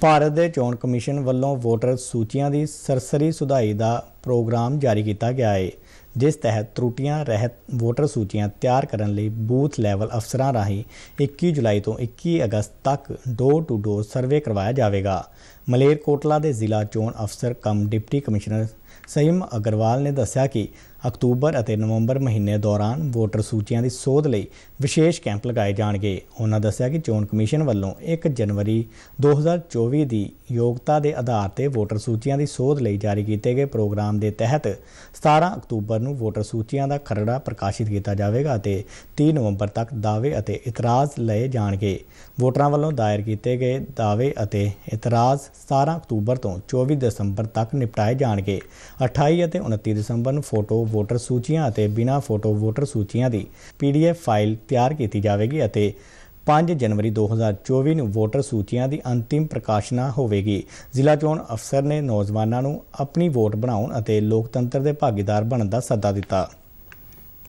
ਭਾਰਤ ਦੇ ਚੋਣ ਕਮਿਸ਼ਨ ਵੱਲੋਂ ਵੋਟਰ ਸੂਚੀਆਂ ਦੀ ਸਰਸਰੀ ਸੁਧਾਈ ਦਾ ਪ੍ਰੋਗਰਾਮ ਜਾਰੀ ਕੀਤਾ ਗਿਆ ਹੈ ਜਿਸ ਤਹਿਤ ਤਰੁੱਟੀਆਂ ਰਹਿਤ ਵੋਟਰ ਸੂਚੀਆਂ ਤਿਆਰ ਕਰਨ ਲਈ ਬੂਥ ਲੈਵਲ ਅਫਸਰਾਂ ਰਾਹੀਂ 21 ਜੁਲਾਈ ਤੋਂ 21 ਅਗਸਤ ਤੱਕ ਡੋਰ ਟੂ ਡੋਰ ਸਰਵੇ ਕਰਵਾਇਆ ਜਾਵੇਗਾ ਮਲੇਰਕੋਟਲਾ ਦੇ ਜ਼ਿਲ੍ਹਾ ਚੋਣ ਅਫਸਰ ਕਮ ਡਿਪਟੀ ਕਮਿਸ਼ਨਰ ਸਹਿਮ ਅਗਰਵਾਲ ਨੇ ਦੱਸਿਆ ਕਿ ਅਕਤੂਬਰ ਅਤੇ ਨਵੰਬਰ ਮਹੀਨੇ ਦੌਰਾਨ ਵੋਟਰ ਸੂਚੀਆਂ ਦੀ ਸੋਧ ਲਈ ਵਿਸ਼ੇਸ਼ ਕੈਂਪ ਲਗਾਏ ਜਾਣਗੇ ਉਹਨਾਂ ਦੱਸਿਆ ਕਿ ਚੋਣ ਕਮਿਸ਼ਨ ਵੱਲੋਂ 1 ਜਨਵਰੀ 2024 ਦੀ ਯੋਗਤਾ ਦੇ ਆਧਾਰ ਤੇ ਵੋਟਰ ਸੂਚੀਆਂ ਦੀ ਸੋਧ ਲਈ ਜਾਰੀ ਕੀਤੇ ਗਏ ਪ੍ਰੋਗਰਾਮ ਦੇ ਤਹਿਤ 17 ਅਕਤੂਬਰ ਨੂੰ ਵੋਟਰ ਸੂਚੀਆਂ ਦਾ ਖਰੜਾ ਪ੍ਰਕਾਸ਼ਿਤ ਕੀਤਾ ਜਾਵੇਗਾ ਅਤੇ 3 ਨਵੰਬਰ ਤੱਕ ਦਾਅਵੇ ਅਤੇ ਇਤਰਾਜ਼ ਲਏ ਜਾਣਗੇ ਵੋਟਰਾਂ ਵੱਲੋਂ ਦਾਇਰ ਕੀਤੇ ਗਏ ਦਾਅਵੇ ਅਤੇ ਇਤਰਾਜ਼ 17 ਅਕਤੂਬਰ ਤੋਂ 24 ਦਸੰਬਰ ਤੱਕ ਨਿਪਟਾਏ ਜਾਣਗੇ 28 ਅਤੇ 29 ਦਸੰਬਰ ਨੂੰ ਫੋਟੋ ਵੋਟਰ ਸੂਚੀਆਂ ਅਤੇ ਬਿਨਾਂ ਫੋਟੋ ਵੋਟਰ ਸੂਚੀਆਂ ਦੀ ਪੀਡੀਐਫ ਫਾਈਲ ਤਿਆਰ ਕੀਤੀ ਜਾਵੇਗੀ ਅਤੇ 5 ਜਨਵਰੀ 2024 ਨੂੰ ਵੋਟਰ ਸੂਚੀਆਂ ਦੀ ਅੰਤਿਮ ਪ੍ਰਕਾਸ਼ਨਾ ਹੋਵੇਗੀ ਜ਼ਿਲ੍ਹਾ ਚੋਣ ਅਫਸਰ ਨੇ ਨੌਜਵਾਨਾਂ ਨੂੰ ਆਪਣੀ ਵੋਟ ਬਣਾਉਣ ਅਤੇ ਲੋਕਤੰਤਰ ਦੇ ਭਾਗੀਦਾਰ ਬਣਨ ਦਾ ਸੱਦਾ ਦਿੱਤਾ